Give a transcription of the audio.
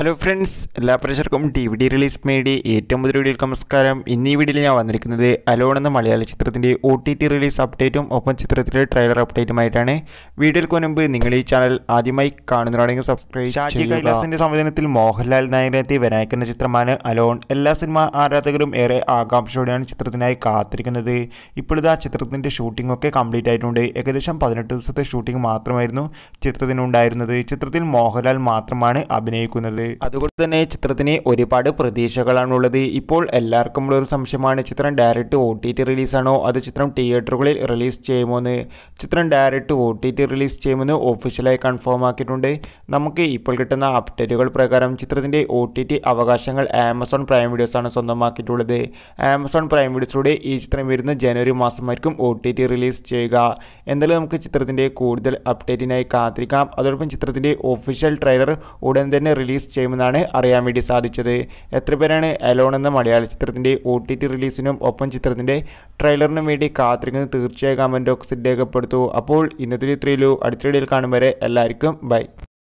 hello friends എല്ലാ പ്രേക്ഷർക്കും T V D release മേടി ഏറ്റവും പുതിയ വീഡിയോയിൽ നമസ്കാരം ഇന്നീ വീഡിയോയിൽ ഞാൻ വന്നിരിക്കുന്നത് അലോൺ എന്ന മലയാള ചിത്രത്തിൻ്റെ ഒ ടി ടി റിലീസ് അപ്ഡേറ്റും ഒപ്പം ചിത്രത്തിലെ ട്രെയിലർ അപ്ഡേറ്റുമായിട്ടാണ് വീഡിയോയിൽ മുൻപ് നിങ്ങൾ ഈ ചാനൽ ആദ്യമായി കാണുന്നതാണെങ്കിൽ സബ്സ്ക്രൈബ് ഷാജി കൈലാസിൻ്റെ സംവിധാനത്തിൽ മോഹൻലാൽ നായകനെത്തി എന്ന ചിത്രമാണ് അലോൺ എല്ലാ സിനിമ ആരാധകരും ഏറെ ആകാംക്ഷയോടെയാണ് ചിത്രത്തിനായി കാത്തിരിക്കുന്നത് ഇപ്പോഴത്തെ ആ ചിത്രത്തിൻ്റെ ഷൂട്ടിംഗ് ഒക്കെ കംപ്ലീറ്റ് ആയിട്ടുണ്ട് ഏകദേശം പതിനെട്ട് ദിവസത്തെ ഷൂട്ടിംഗ് മാത്രമായിരുന്നു ചിത്രത്തിനുണ്ടായിരുന്നത് ചിത്രത്തിൽ മോഹൻലാൽ മാത്രമാണ് അഭിനയിക്കുന്നത് അതുകൊണ്ട് തന്നെ ചിത്രത്തിന് ഒരുപാട് പ്രതീക്ഷകളാണുള്ളത് ഇപ്പോൾ എല്ലാവർക്കും ഉള്ള ഒരു സംശയമാണ് ചിത്രം ഡയറക്റ്റ് ഒ ടി ടി റിലീസാണോ അത് ചിത്രം തിയേറ്ററുകളിൽ റിലീസ് ചെയ്യുമോ എന്ന് ചിത്രം direct O T T release ചെയ്യുമെന്ന് ഒഫീഷ്യലായി കൺഫേം ആക്കിയിട്ടുണ്ട് നമുക്ക് ഇപ്പോൾ കിട്ടുന്ന അപ്ഡേറ്റുകൾ പ്രകാരം ചിത്രത്തിൻ്റെ ഒ ടി ടി അവകാശങ്ങൾ ആമസോൺ പ്രൈം വീഡിയോസാണ് സ്വന്തമാക്കിയിട്ടുള്ളത് ആമസോൺ പ്രൈം വീഡിയോസിലൂടെ ഈ ചിത്രം വരുന്ന ജനുവരി മാസം വരെയും ഒ ടി ടി റിലീസ് ചെയ്യുക എന്തായാലും നമുക്ക് ചിത്രത്തിൻ്റെ കൂടുതൽ അപ്ഡേറ്റിനായി കാത്തിരിക്കാം അതോടൊപ്പം ചിത്രത്തിൻ്റെ ഒഫീഷ്യൽ ട്രെയിലർ ഉടൻ തന്നെ റിലീസ് ചെയ്യുമെന്നാണ് അറിയാൻ വേണ്ടി സാധിച്ചത് എത്ര പേരാണ് അലോൺ എന്ന മലയാള ചിത്രത്തിൻ്റെ ഒ ടി ടി റിലീസിനും ഒപ്പം ചിത്രത്തിൻ്റെ ട്രെയിലറിനും വേണ്ടി കാത്തിരിക്കുന്നത് തീർച്ചയായും കമൻറ്റ് ബോക്സിൽ രേഖപ്പെടുത്തു അപ്പോൾ ഇന്നത്തെ ഇത്രയുള്ളൂ അടുത്തിടയിൽ കാണും വരെ എല്ലാവർക്കും ബൈ